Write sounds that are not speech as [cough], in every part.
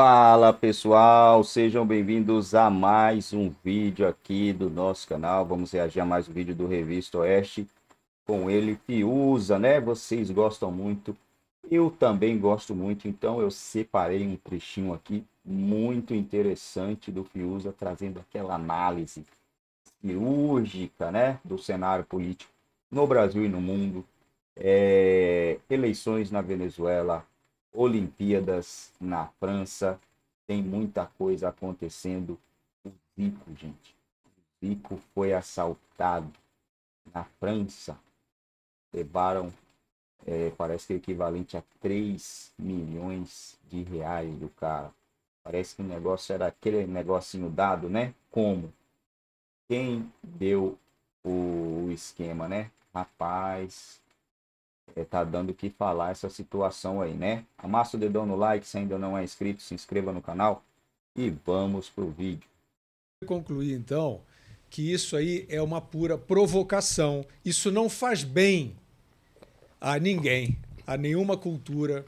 Fala pessoal, sejam bem-vindos a mais um vídeo aqui do nosso canal. Vamos reagir a mais um vídeo do Revista Oeste com ele Fiuza, né? Vocês gostam muito, eu também gosto muito, então eu separei um trechinho aqui muito interessante do Fiuza, trazendo aquela análise cirúrgica, né? Do cenário político no Brasil e no mundo, é... eleições na Venezuela, Olimpíadas na França, tem muita coisa acontecendo. O Zico, gente, o Zico foi assaltado na França. Levaram, é, parece que é equivalente a 3 milhões de reais do cara. Parece que o negócio era aquele negocinho dado, né? Como? Quem deu o esquema, né? Rapaz, está é, dando o que falar essa situação aí, né? Amassa o dedão no like, se ainda não é inscrito, se inscreva no canal e vamos pro vídeo. Concluir então que isso aí é uma pura provocação. Isso não faz bem a ninguém, a nenhuma cultura,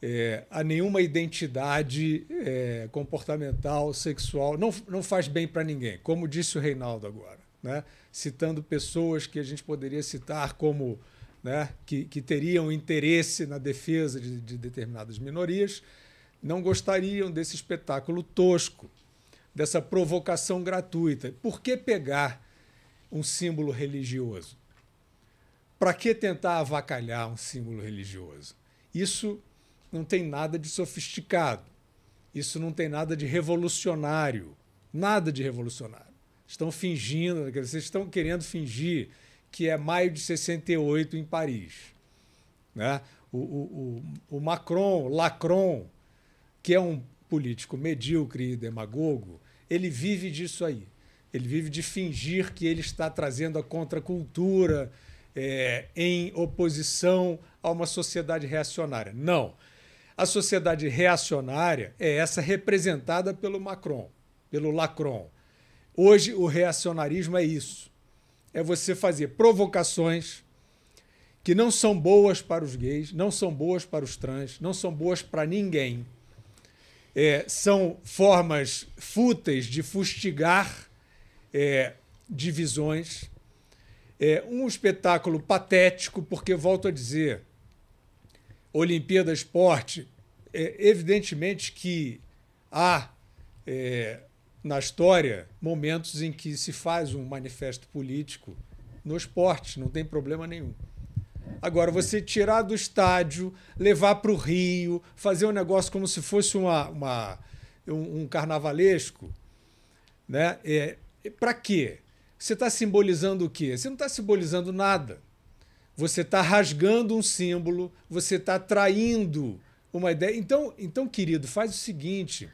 é, a nenhuma identidade é, comportamental, sexual. Não, não faz bem para ninguém, como disse o Reinaldo agora, né? citando pessoas que a gente poderia citar como né, que, que teriam interesse na defesa de, de determinadas minorias, não gostariam desse espetáculo tosco, dessa provocação gratuita. Por que pegar um símbolo religioso? Para que tentar avacalhar um símbolo religioso? Isso não tem nada de sofisticado, isso não tem nada de revolucionário, nada de revolucionário. Estão fingindo, vocês estão querendo fingir que é maio de 68 em Paris. Né? O, o, o, o Macron, Lacron, que é um político medíocre e demagogo, ele vive disso aí. Ele vive de fingir que ele está trazendo a contracultura é, em oposição a uma sociedade reacionária. Não. A sociedade reacionária é essa representada pelo Macron, pelo Lacron. Hoje, o reacionarismo é isso é você fazer provocações que não são boas para os gays, não são boas para os trans, não são boas para ninguém. É, são formas fúteis de fustigar é, divisões. É um espetáculo patético, porque, volto a dizer, Olimpíada Esporte, é, evidentemente que há é, na história momentos em que se faz um manifesto político no esporte, não tem problema nenhum. Agora, você tirar do estádio, levar para o Rio, fazer um negócio como se fosse uma, uma um, um, carnavalesco, né? É, para quê? Você está simbolizando o quê? Você não está simbolizando nada. Você está rasgando um símbolo, você está traindo uma ideia. Então, então, querido, faz o seguinte: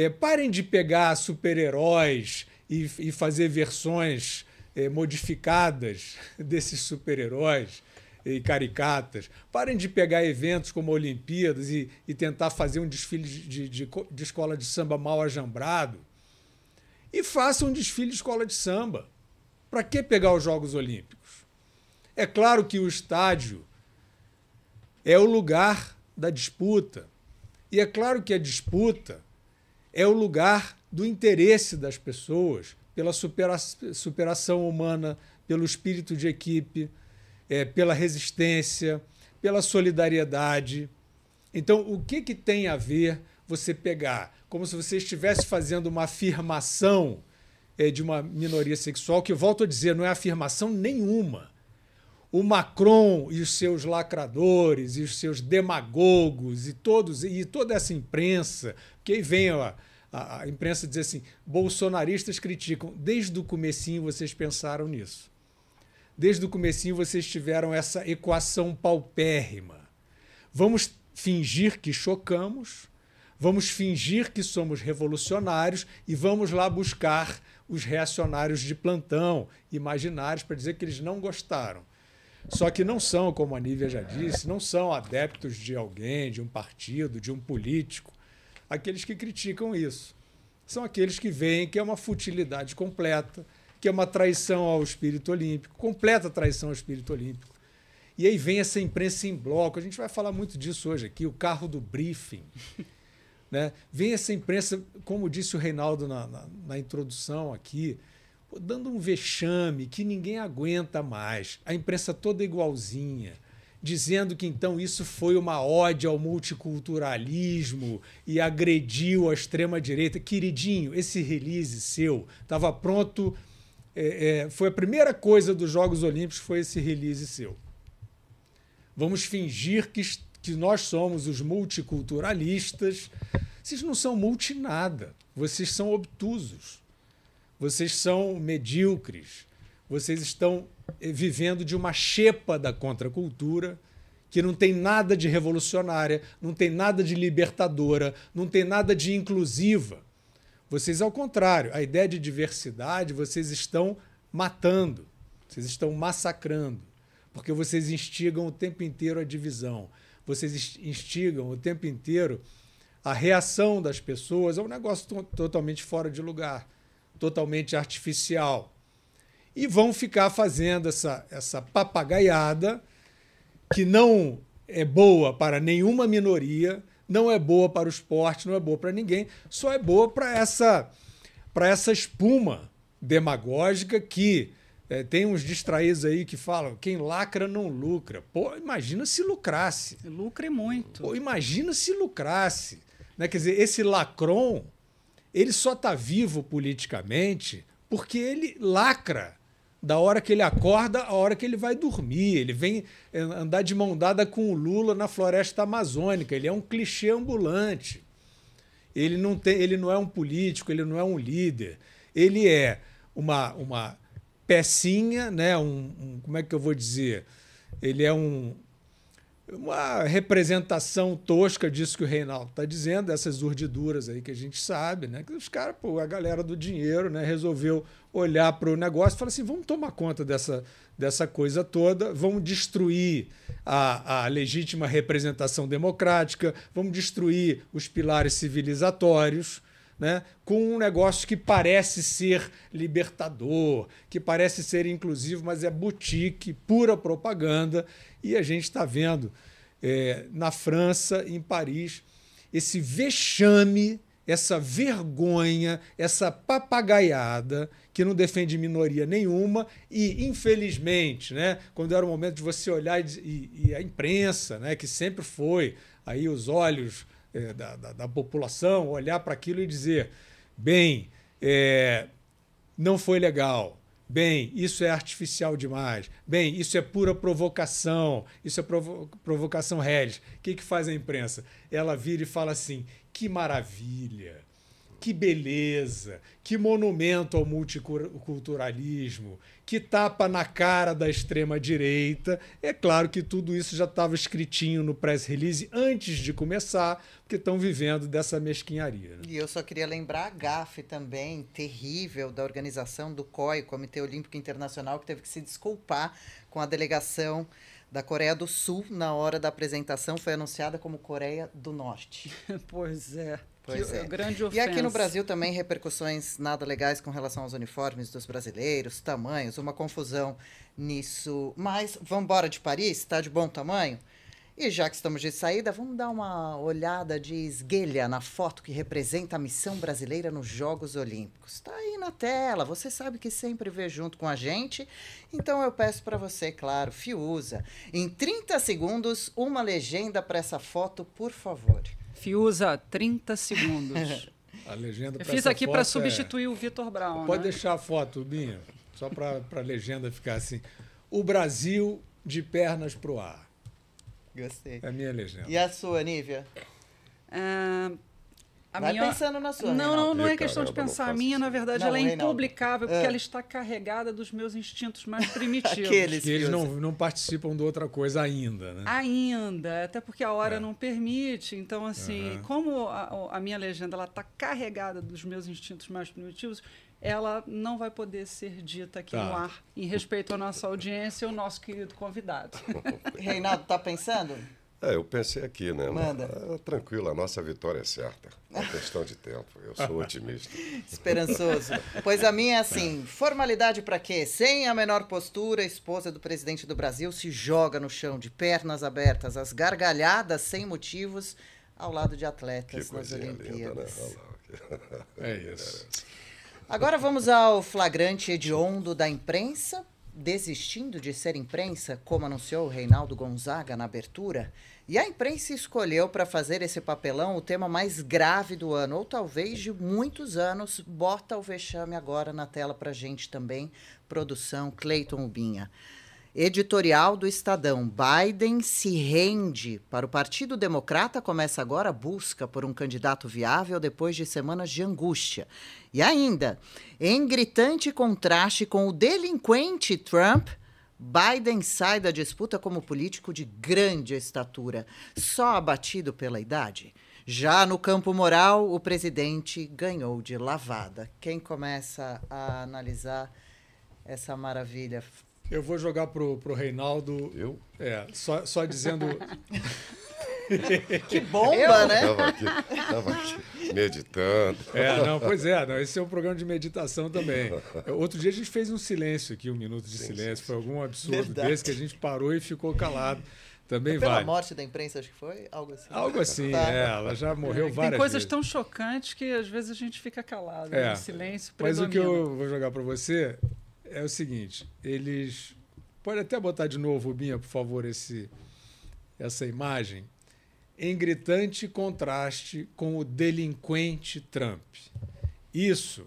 é, parem de pegar super-heróis e, e, fazer versões é, modificadas [laughs] desses super-heróis e caricatas. Parem de pegar eventos como Olimpíadas e, e tentar fazer um desfile de, de, de escola de samba mal ajambrado. E façam um desfile de escola de samba. Para que pegar os Jogos Olímpicos? É claro que o estádio é o lugar da disputa. E é claro que a disputa é o lugar do interesse das pessoas pela supera superação humana, pelo espírito de equipe, é, pela resistência, pela solidariedade. Então, o que, que tem a ver você pegar, como se você estivesse fazendo uma afirmação é, de uma minoria sexual, que, volto a dizer, não é afirmação nenhuma. O Macron e os seus lacradores, e os seus demagogos, e todos e toda essa imprensa, que aí vem ó, a, a imprensa diz assim, bolsonaristas criticam. Desde o comecinho vocês pensaram nisso. Desde o comecinho vocês tiveram essa equação paupérrima. Vamos fingir que chocamos, vamos fingir que somos revolucionários e vamos lá buscar os reacionários de plantão, imaginários, para dizer que eles não gostaram. Só que não são, como a Nívia já disse, não são adeptos de alguém, de um partido, de um político aqueles que criticam isso. São aqueles que veem que é uma futilidade completa, que é uma traição ao espírito olímpico, completa traição ao espírito olímpico. E aí vem essa imprensa em bloco. A gente vai falar muito disso hoje aqui, o carro do briefing. [laughs] né? Vem essa imprensa, como disse o Reinaldo na, na, na introdução aqui, dando um vexame que ninguém aguenta mais. A imprensa toda igualzinha dizendo que então isso foi uma ódio ao multiculturalismo e agrediu a extrema-direita. Queridinho, esse release seu estava pronto. É, é, foi a primeira coisa dos Jogos Olímpicos foi esse release seu. Vamos fingir que, que nós somos os multiculturalistas. Vocês não são multi nada. Vocês são obtusos. Vocês são medíocres vocês estão eh, vivendo de uma chepa da contracultura que não tem nada de revolucionária, não tem nada de libertadora, não tem nada de inclusiva. Vocês, ao contrário, a ideia de diversidade vocês estão matando, vocês estão massacrando, porque vocês instigam o tempo inteiro a divisão, vocês instigam o tempo inteiro a reação das pessoas a é um negócio totalmente fora de lugar, totalmente artificial e vão ficar fazendo essa, essa papagaiada que não é boa para nenhuma minoria, não é boa para o esporte, não é boa para ninguém, só é boa para essa, para essa espuma demagógica que é, tem uns distraídos aí que falam quem lacra não lucra. Pô, imagina se lucrasse. Lucre muito. Pô, imagina se lucrasse. Né? Quer dizer, esse lacron, ele só está vivo politicamente porque ele lacra da hora que ele acorda à hora que ele vai dormir. Ele vem eh, andar de mão dada com o Lula na floresta amazônica. Ele é um clichê ambulante. Ele não, tem, ele não é um político, ele não é um líder. Ele é uma, uma pecinha, né? um, um como é que eu vou dizer? Ele é um, uma representação tosca disso que o Reinaldo está dizendo, dessas urdiduras aí que a gente sabe, né? Que os caras, pô, a galera do dinheiro, né, resolveu olhar para o negócio e falar assim: vamos tomar conta dessa, dessa coisa toda, vamos destruir a, a legítima representação democrática, vamos destruir os pilares civilizatórios né, com um negócio que parece ser libertador, que parece ser inclusivo, mas é boutique, pura propaganda. E a gente está vendo é, na França, em Paris, esse vexame, essa vergonha, essa papagaiada que não defende minoria nenhuma e, infelizmente, né, quando era o momento de você olhar e, e a imprensa, né, que sempre foi aí os olhos é, da, da, da, população olhar para aquilo e dizer: bem, é, não foi legal. Bem, isso é artificial demais. Bem, isso é pura provocação. Isso é provo provocação Regis. O que, que faz a imprensa? Ela vira e fala assim: que maravilha! Que beleza, que monumento ao multiculturalismo, que tapa na cara da extrema-direita. É claro que tudo isso já estava escritinho no press release antes de começar, porque estão vivendo dessa mesquinharia. Né? E eu só queria lembrar a gafe também, terrível, da organização do COI, Comitê Olímpico Internacional, que teve que se desculpar com a delegação da Coreia do Sul na hora da apresentação foi anunciada como Coreia do Norte. [laughs] pois é. Pois é. Grande ofensa. E aqui no Brasil também repercussões nada legais com relação aos uniformes dos brasileiros, tamanhos, uma confusão nisso. Mas vamos embora de Paris, está de bom tamanho? E já que estamos de saída, vamos dar uma olhada de esguelha na foto que representa a missão brasileira nos Jogos Olímpicos. Está aí na tela, você sabe que sempre vê junto com a gente. Então eu peço para você, claro, Fiuza, em 30 segundos, uma legenda para essa foto, por favor. Fiuza, 30 segundos. [laughs] a legenda Eu fiz aqui para é substituir o Vitor Brown. Pode né? deixar a foto, Binha, só para a legenda ficar assim. O Brasil de pernas pro ar. Gostei. É a minha legenda. E a sua, Nívia? Uh, a Vai minha... pensando na sua. Não, não, não é questão de pensar. A minha, na verdade, não, ela é Reinaldo. impublicável, porque é. ela está carregada dos meus instintos mais [laughs] primitivos. Aqueles que eles não, não participam de outra coisa ainda, né? Ainda, até porque a hora é. não permite. Então, assim, uhum. como a, a minha legenda ela está carregada dos meus instintos mais primitivos, ela não vai poder ser dita aqui tá. no ar, em respeito à nossa audiência e ao nosso querido convidado. Reinaldo, tá pensando? É, eu pensei aqui, né? Manda. É tranquilo, a nossa vitória é certa. É questão de tempo. Eu sou [laughs] otimista. Esperançoso. Pois a minha é assim: formalidade para quê? Sem a menor postura, a esposa do presidente do Brasil se joga no chão, de pernas abertas, as gargalhadas sem motivos, ao lado de atletas que nas Olimpíadas. Linda, né? É isso. Agora vamos ao flagrante hediondo da imprensa, desistindo de ser imprensa, como anunciou o Reinaldo Gonzaga na abertura, e a imprensa escolheu para fazer esse papelão o tema mais grave do ano, ou talvez de muitos anos. Bota o vexame agora na tela para gente também, produção Cleiton Ubinha. Editorial do Estadão: Biden se rende para o Partido Democrata. Começa agora a busca por um candidato viável depois de semanas de angústia. E ainda, em gritante contraste com o delinquente Trump. Biden sai da disputa como político de grande estatura, só abatido pela idade. Já no campo moral, o presidente ganhou de lavada. Quem começa a analisar essa maravilha eu vou jogar pro, pro Reinaldo. Eu? É, só, só dizendo. que bomba, eu? né? Tava aqui, tava aqui meditando. É, não, pois é, não, esse é um programa de meditação também. Outro dia a gente fez um silêncio aqui, um minuto de sim, silêncio. Sim, foi algum absurdo Verdade. desse que a gente parou e ficou calado. Também é pela morte da imprensa, acho que foi? Algo assim. Algo assim, tá. é, ela já morreu é, várias Tem coisas vezes. tão chocantes que às vezes a gente fica calado, né? é. né? o silêncio predomina. Mas o que eu vou jogar para você é o seguinte, eles. Pode até botar de novo, Binha, por favor, esse, essa imagem. Em gritante contraste com o delinquente Trump. Isso,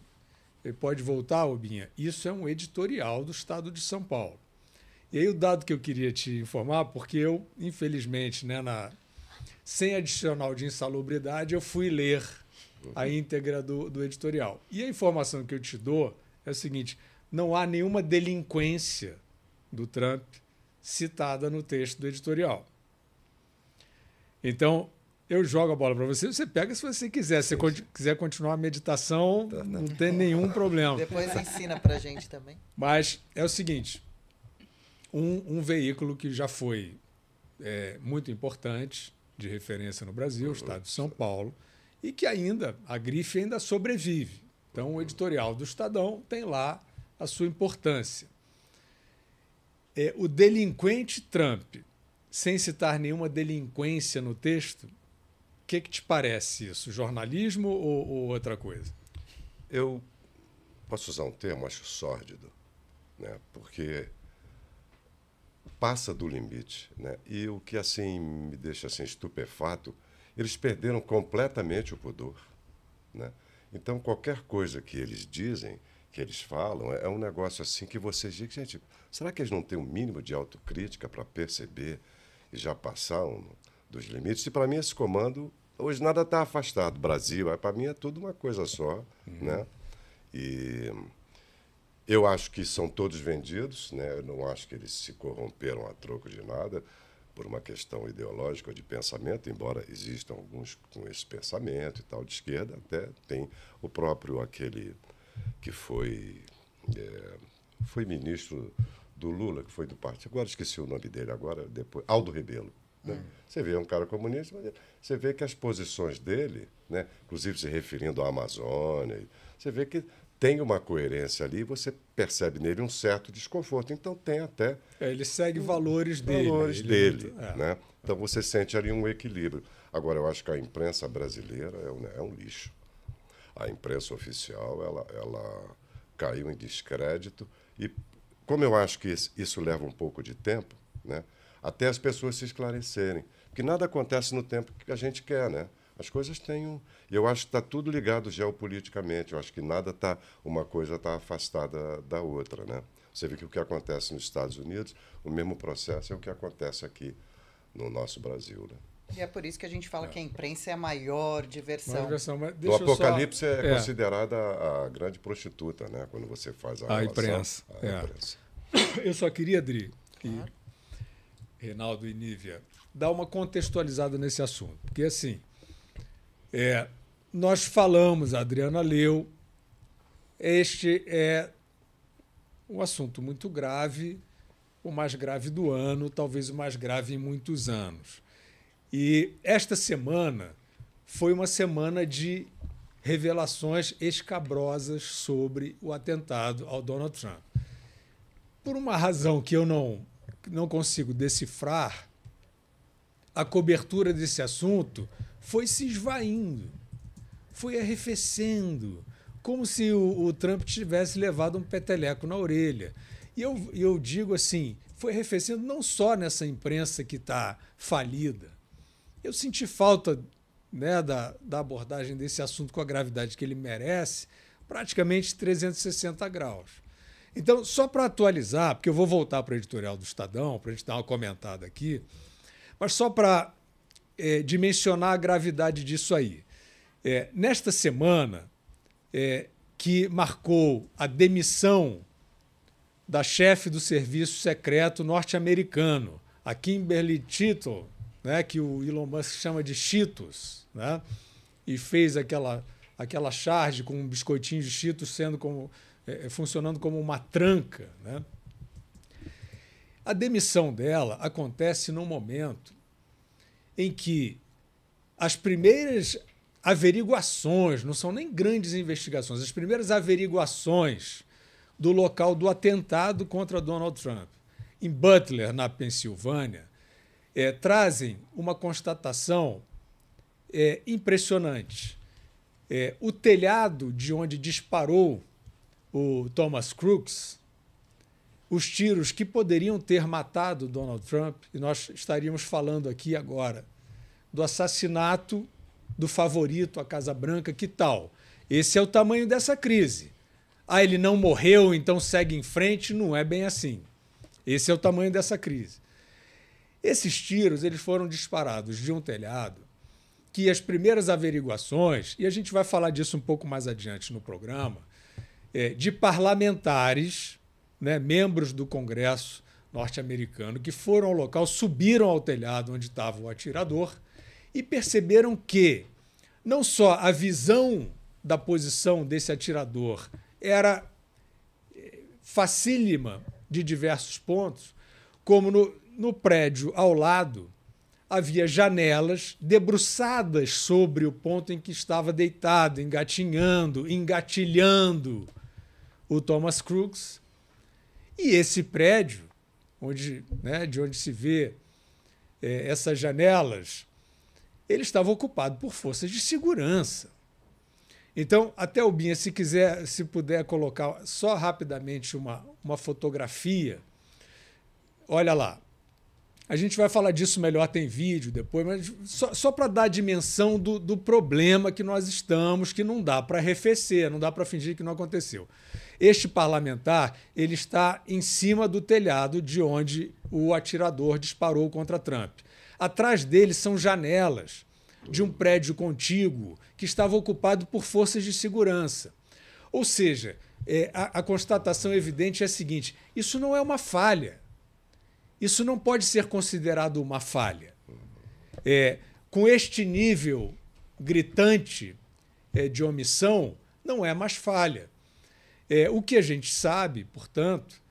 pode voltar, Obinha, isso é um editorial do Estado de São Paulo. E aí o dado que eu queria te informar, porque eu, infelizmente, né, na, sem adicional de insalubridade, eu fui ler a íntegra do, do editorial. E a informação que eu te dou é o seguinte: não há nenhuma delinquência do Trump citada no texto do editorial. Então, eu jogo a bola para você, você pega se você quiser. Se quiser continuar a meditação, tá, tá. não tem nenhum problema. Depois ensina para gente também. Mas é o seguinte: um, um veículo que já foi é, muito importante, de referência no Brasil, o Estado de São Paulo, e que ainda, a grife ainda sobrevive. Então, o editorial do Estadão tem lá a sua importância. É, o delinquente Trump, sem citar nenhuma delinquência no texto, o que, que te parece isso? Jornalismo ou, ou outra coisa? Eu posso usar um termo, acho sórdido, né? porque passa do limite. Né? E o que assim me deixa assim, estupefato, eles perderam completamente o pudor. Né? Então, qualquer coisa que eles dizem que eles falam, é, é um negócio assim que você diz, gente, será que eles não têm o um mínimo de autocrítica para perceber e já passar um, dos limites? E para mim esse comando, hoje nada está afastado, Brasil, para mim é tudo uma coisa só, uhum. né? E eu acho que são todos vendidos, né? Eu não acho que eles se corromperam a troco de nada por uma questão ideológica de pensamento, embora existam alguns com esse pensamento e tal de esquerda, até tem o próprio aquele que foi, é, foi ministro do Lula, que foi do partido. Agora esqueci o nome dele agora, depois. Aldo Rebelo. Né? Hum. Você vê é um cara comunista, mas você vê que as posições dele, né, inclusive se referindo à Amazônia, você vê que tem uma coerência ali, você percebe nele um certo desconforto. Então tem até. É, ele segue um, valores dele. Né? Valores ele, dele. É. Né? Então você sente ali um equilíbrio. Agora, eu acho que a imprensa brasileira é um, é um lixo a imprensa oficial ela, ela caiu em descrédito. E como eu acho que isso leva um pouco de tempo, né, até as pessoas se esclarecerem. Porque nada acontece no tempo que a gente quer, né? As coisas têm um. Eu acho que está tudo ligado geopoliticamente. Eu acho que nada está. Uma coisa está afastada da outra, né? Você vê que o que acontece nos Estados Unidos, o mesmo processo é o que acontece aqui no nosso Brasil, né? E é por isso que a gente fala é. que a imprensa é a maior diversão. Maior diversão o Apocalipse só... é, é, considerada a grande prostituta, né? Quando você faz a, a relação, imprensa. A é. imprensa. [coughs] Eu só queria, Adri, que claro. Reinaldo e Nívia, dar uma contextualizada nesse assunto. Porque, assim, é, nós falamos, a Adriana leu, este é um assunto muito grave, o mais grave do ano, talvez o mais grave em muitos anos. E esta semana foi uma semana de revelações escabrosas sobre o atentado ao Donald Trump. Por uma razão que eu não, não consigo decifrar, a cobertura desse assunto foi se esvaindo, foi arrefecendo, como se o, o Trump tivesse levado um peteleco na orelha. E eu, eu digo assim: foi arrefecendo não só nessa imprensa que está falida, eu senti falta né, da, da abordagem desse assunto com a gravidade que ele merece, praticamente 360 graus. Então, só para atualizar, porque eu vou voltar para o editorial do Estadão, para a gente dar uma comentada aqui, mas só para é, dimensionar a gravidade disso aí. É, nesta semana, é, que marcou a demissão da chefe do serviço secreto norte-americano, a Kimberly Tito, né, que o Elon Musk chama de Cheetos, né, e fez aquela, aquela charge com um biscoitinho de Cheetos sendo como, é, é, funcionando como uma tranca. Né. A demissão dela acontece num momento em que as primeiras averiguações, não são nem grandes investigações, as primeiras averiguações do local do atentado contra Donald Trump, em Butler, na Pensilvânia, é, trazem uma constatação é, impressionante. É, o telhado de onde disparou o Thomas Crooks, os tiros que poderiam ter matado Donald Trump, e nós estaríamos falando aqui agora do assassinato do favorito à Casa Branca, que tal? Esse é o tamanho dessa crise. Ah, ele não morreu, então segue em frente? Não é bem assim. Esse é o tamanho dessa crise. Esses tiros eles foram disparados de um telhado que as primeiras averiguações, e a gente vai falar disso um pouco mais adiante no programa, é, de parlamentares, né, membros do Congresso norte-americano, que foram ao local, subiram ao telhado onde estava o atirador e perceberam que não só a visão da posição desse atirador era é, facílima de diversos pontos, como no, no prédio ao lado havia janelas debruçadas sobre o ponto em que estava deitado, engatinhando, engatilhando o Thomas Crooks. E esse prédio, onde, né, de onde se vê é, essas janelas, ele estava ocupado por forças de segurança. Então, até o Binha, se quiser, se puder colocar só rapidamente uma, uma fotografia, olha lá, a gente vai falar disso melhor, tem vídeo depois, mas só, só para dar a dimensão do, do problema que nós estamos, que não dá para arrefecer, não dá para fingir que não aconteceu. Este parlamentar ele está em cima do telhado de onde o atirador disparou contra Trump. Atrás dele são janelas de um prédio contíguo que estava ocupado por forças de segurança. Ou seja, é, a, a constatação evidente é a seguinte: isso não é uma falha. Isso não pode ser considerado uma falha. É, com este nível gritante é, de omissão, não é mais falha. É, o que a gente sabe, portanto,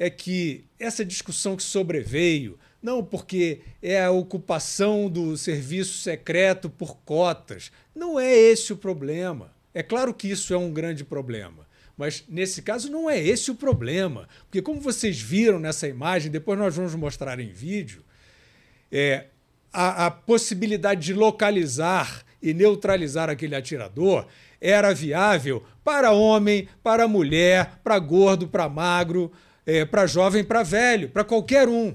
é que essa discussão que sobreveio, não porque é a ocupação do serviço secreto por cotas, não é esse o problema. É claro que isso é um grande problema. Mas nesse caso não é esse o problema, porque como vocês viram nessa imagem, depois nós vamos mostrar em vídeo, é, a, a possibilidade de localizar e neutralizar aquele atirador era viável para homem, para mulher, para gordo, para magro, é, para jovem, para velho, para qualquer um.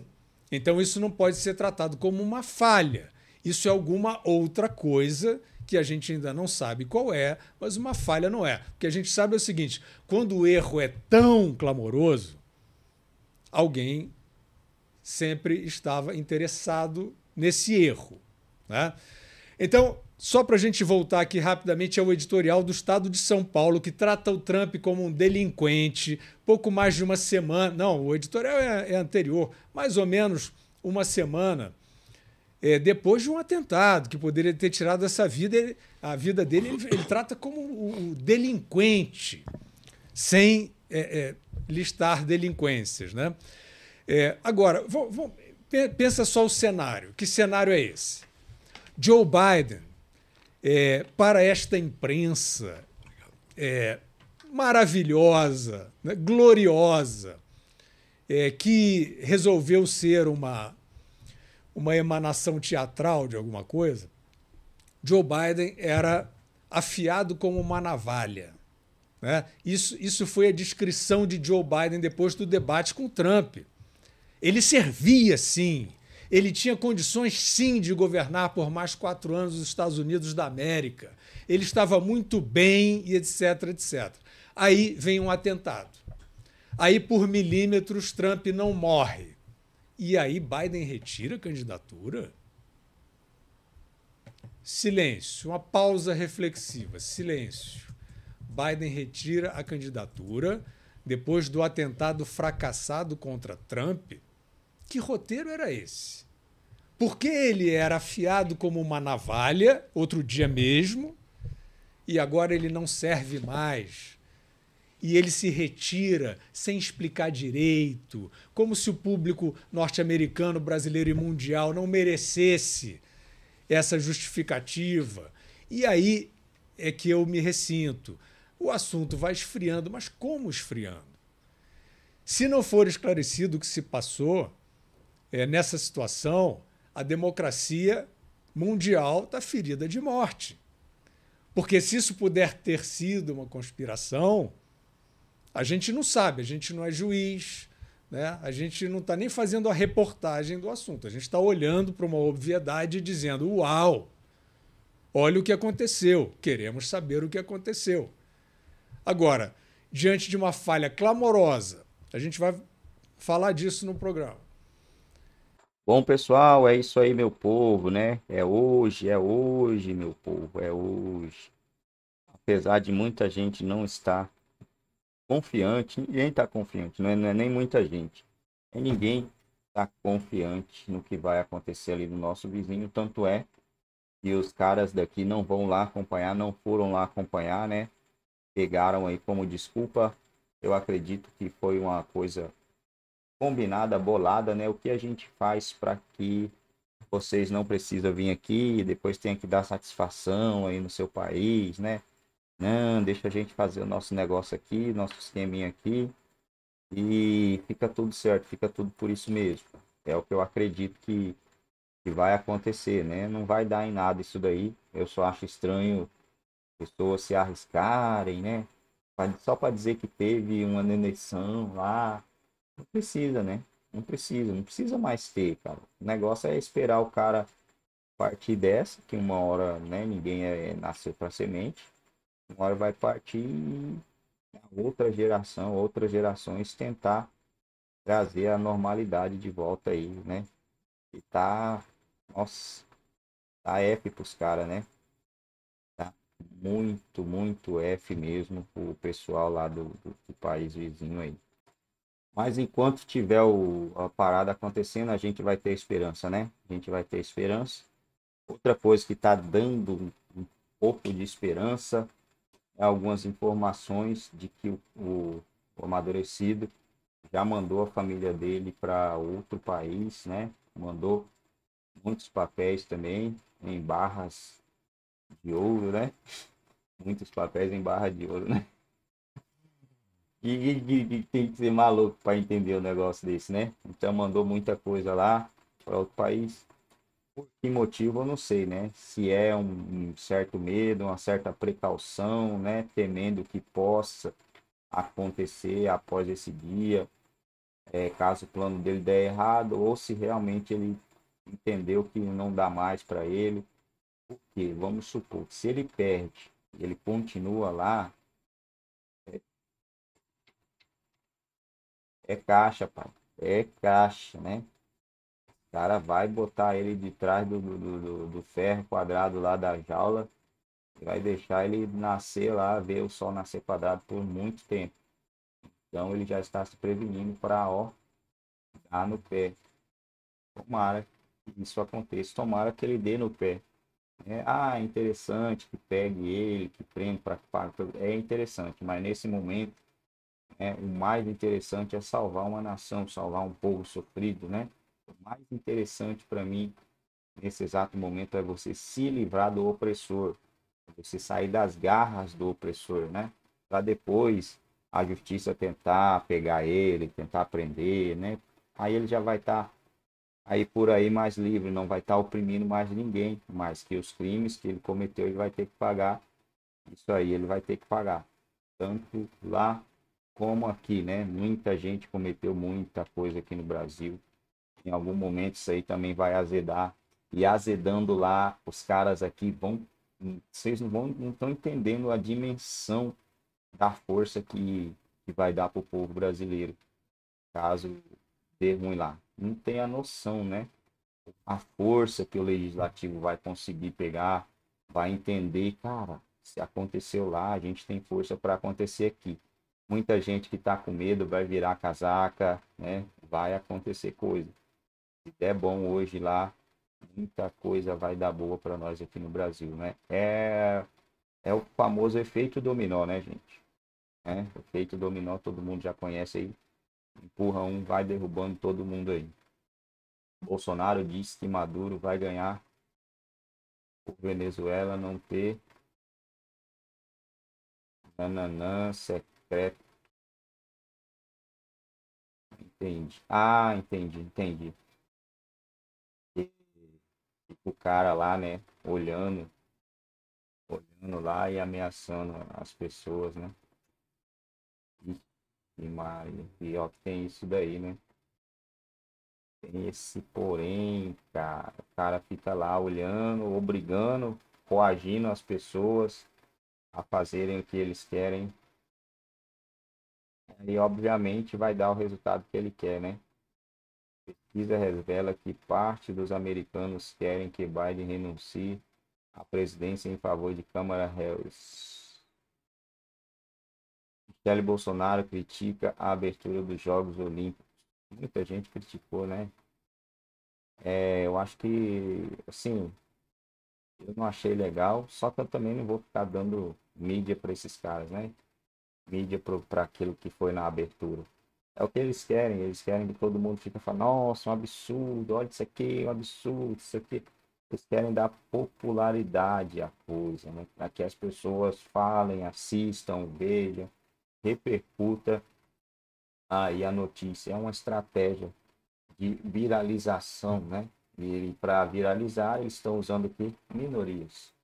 Então isso não pode ser tratado como uma falha. Isso é alguma outra coisa que a gente ainda não sabe qual é, mas uma falha não é. O que a gente sabe é o seguinte: quando o erro é tão clamoroso, alguém sempre estava interessado nesse erro. Né? Então, só para a gente voltar aqui rapidamente ao é editorial do Estado de São Paulo, que trata o Trump como um delinquente, pouco mais de uma semana. Não, o editorial é, é anterior, mais ou menos uma semana é, depois de um atentado que poderia ter tirado essa vida, ele, a vida dele, ele, ele trata como o, delinquente, sem é, é, listar delinquências. Né? É, agora, vou, vou, pensa só o cenário. Que cenário é esse? Joe Biden, é, para esta imprensa maravilhosa, né? gloriosa, que resolveu ser uma uma emanação teatral de alguma coisa, Joe Biden era afiado como uma navalha. Né? Isso, isso foi a descrição de Joe Biden depois do debate com Trump. Ele servia, sim. Ele tinha condições, sim, de governar por mais quatro anos os Estados Unidos da América. Ele estava muito bem e etc, etc. Aí vem um atentado. Aí, por milímetros, Trump não morre. E aí Biden retira a candidatura? Silêncio, uma pausa reflexiva. Silêncio. Biden retira a candidatura depois do atentado fracassado contra Trump. Que roteiro era esse? Porque ele era afiado como uma navalha outro dia mesmo e agora ele não serve mais e ele se retira sem explicar direito, como se o público norte-americano, brasileiro e mundial não merecesse essa justificativa. E aí é que eu me ressinto. O assunto vai esfriando, mas como esfriando? Se não for esclarecido o que se passou é, nessa situação, a democracia mundial está ferida de morte. Porque se isso puder ter sido uma conspiração, a gente não sabe, a gente não é juiz, né? a gente não está nem fazendo a reportagem do assunto. A gente está olhando para uma obviedade e dizendo: Uau, olha o que aconteceu, queremos saber o que aconteceu. Agora, diante de uma falha clamorosa, a gente vai falar disso no programa. Bom, pessoal, é isso aí, meu povo, né? É hoje, é hoje, meu povo, é hoje. Apesar de muita gente não estar confiante. Ninguém está confiante, não é, não é nem muita gente. É ninguém está confiante no que vai acontecer ali no nosso vizinho. Tanto é que os caras daqui não vão lá acompanhar, não foram lá acompanhar, né? Pegaram aí como desculpa. Eu acredito que foi uma coisa combinada, bolada, né? O que a gente faz para que vocês não precisam vir aqui e depois tenha que dar satisfação aí no seu país, né? Não, deixa a gente fazer o nosso negócio aqui, nosso esqueminha aqui. E fica tudo certo, fica tudo por isso mesmo. É o que eu acredito que, que vai acontecer, né? Não vai dar em nada isso daí. Eu só acho estranho pessoas se arriscarem, né? Só para dizer que teve uma eleição lá. Não precisa, né? Não precisa, não precisa mais ter, cara. O negócio é esperar o cara partir dessa, que uma hora, né? Ninguém é, nasceu para semente uma hora vai partir outra geração, outras gerações tentar trazer a normalidade de volta aí, né? E tá. Nossa, tá F pros caras, né? Tá muito, muito F mesmo pro pessoal lá do, do, do país vizinho aí. Mas enquanto tiver o, a parada acontecendo, a gente vai ter esperança, né? A gente vai ter esperança. Outra coisa que tá dando um pouco de esperança algumas informações de que o, o, amadurecido já mandou a família dele para outro país, né? Mandou muitos papéis também em barras de ouro, né? Muitos papéis em barra de ouro, né? E, e, e tem que ser maluco para entender o um negócio desse, né? Então mandou muita coisa lá para outro país por que motivo eu não sei, né? Se é um, um certo medo, uma certa precaução, né? Temendo que possa acontecer após esse dia, é, caso o plano dele der errado, ou se realmente ele entendeu que não dá mais para ele. Porque, vamos supor, se ele perde, ele continua lá, é, é caixa, pai, é caixa, né? cara vai botar ele de trás do, do, do, do ferro quadrado lá da jaula e vai deixar ele nascer lá, ver o sol nascer quadrado por muito tempo. Então ele já está se prevenindo para ó dar no pé. Tomara que isso aconteça, tomara que ele dê no pé. É, ah, é interessante que pegue ele, que prenda para é interessante, mas nesse momento é, o mais interessante é salvar uma nação, salvar um povo sofrido, né? O mais interessante para mim nesse exato momento é você se livrar do opressor, você sair das garras do opressor, né? Para depois a justiça tentar pegar ele, tentar prender, né? Aí ele já vai estar tá aí por aí mais livre, não vai estar tá oprimindo mais ninguém, mas que os crimes que ele cometeu ele vai ter que pagar. Isso aí ele vai ter que pagar, tanto lá como aqui, né? Muita gente cometeu muita coisa aqui no Brasil em algum momento isso aí também vai azedar. E azedando lá, os caras aqui vão. Vocês não vão não estão entendendo a dimensão da força que, que vai dar para o povo brasileiro, caso dê ruim lá. Não tem a noção, né? A força que o legislativo vai conseguir pegar, vai entender, cara, se aconteceu lá, a gente tem força para acontecer aqui. Muita gente que está com medo vai virar casaca, né? Vai acontecer coisa. Se é der bom hoje lá, muita coisa vai dar boa para nós aqui no Brasil, né? É, é o famoso efeito dominó, né, gente? É, efeito dominó, todo mundo já conhece aí. Empurra um, vai derrubando todo mundo aí. Bolsonaro disse que Maduro vai ganhar por Venezuela não ter nananã secreto. Entendi. Ah, entendi, entendi o cara lá, né, olhando, olhando lá e ameaçando as pessoas, né? E, e, ó, tem isso daí, né? Tem esse porém, cara. O cara fica lá olhando, obrigando, coagindo as pessoas a fazerem o que eles querem. E obviamente vai dar o resultado que ele quer, né? Pesquisa revela que parte dos americanos querem que Biden renuncie à presidência em favor de Câmara Harris. Michele Bolsonaro critica a abertura dos Jogos Olímpicos. Muita gente criticou, né? É, eu acho que, assim, eu não achei legal, só que eu também não vou ficar dando mídia para esses caras, né? Mídia para aquilo que foi na abertura. É o que eles querem. Eles querem que todo mundo fique falando, nossa, um absurdo, olha isso aqui, um absurdo, isso aqui. Eles querem dar popularidade à coisa, né? Para que as pessoas falem, assistam, vejam, repercuta aí a notícia. É uma estratégia de viralização, né? E para viralizar, eles estão usando aqui minorias.